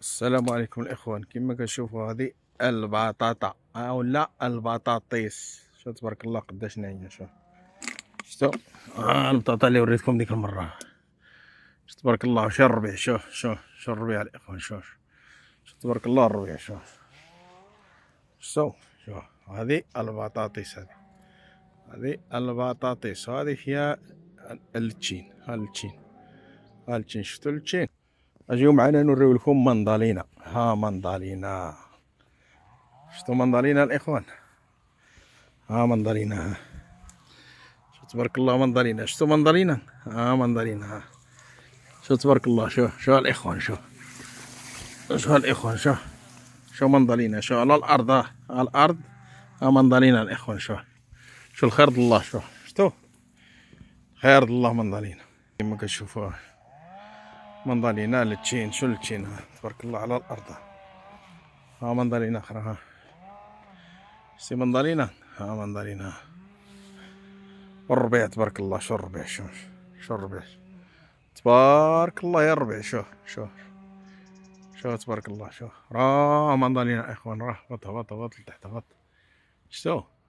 السلام عليكم الاخوان كما كنشوفوا هذه البطاطا او لا البطاطيس شوف تبارك الله قداش ناعيه شوف شفتوا آه البطاطا اللي وريتكم ديك المره شوف تبارك الله شوف الربيع شوف شوف شوف الربيع الاخوان شوف شوف تبارك الله الربيع شوف شوف شوف هذه البطاطيس هذه هذه البطاطيس هذه هي التشين التشين التشين شفتوا التشين اجيو معنا نوريو لكم مندالينا ها مندالينا شفتوا مندالينا الاخوان ها مندالينا ها تبارك الله مندالينا شفتوا مندالينا ها مندالينا ها شو تبارك الله شو شو الاخوان شو شو الاخوان شو شو مندالينا شو على الارض ها على الارض ها مندالينا الاخوان شو شو الخير الله شو شفتوا خير الله مندالينا كما كتشوفوا مندالينا للتشين شو ها تبارك الله على الارض ها مندالينا اخرى ها سي مندالينا ها مندالينا الربيع تبارك الله شو الربيع شو شو الربيع تبارك الله يا الربيع شو شو شو تبارك الله شو راه منظرينا اخوان راه هبط هبط هبط لتحت هبط شتو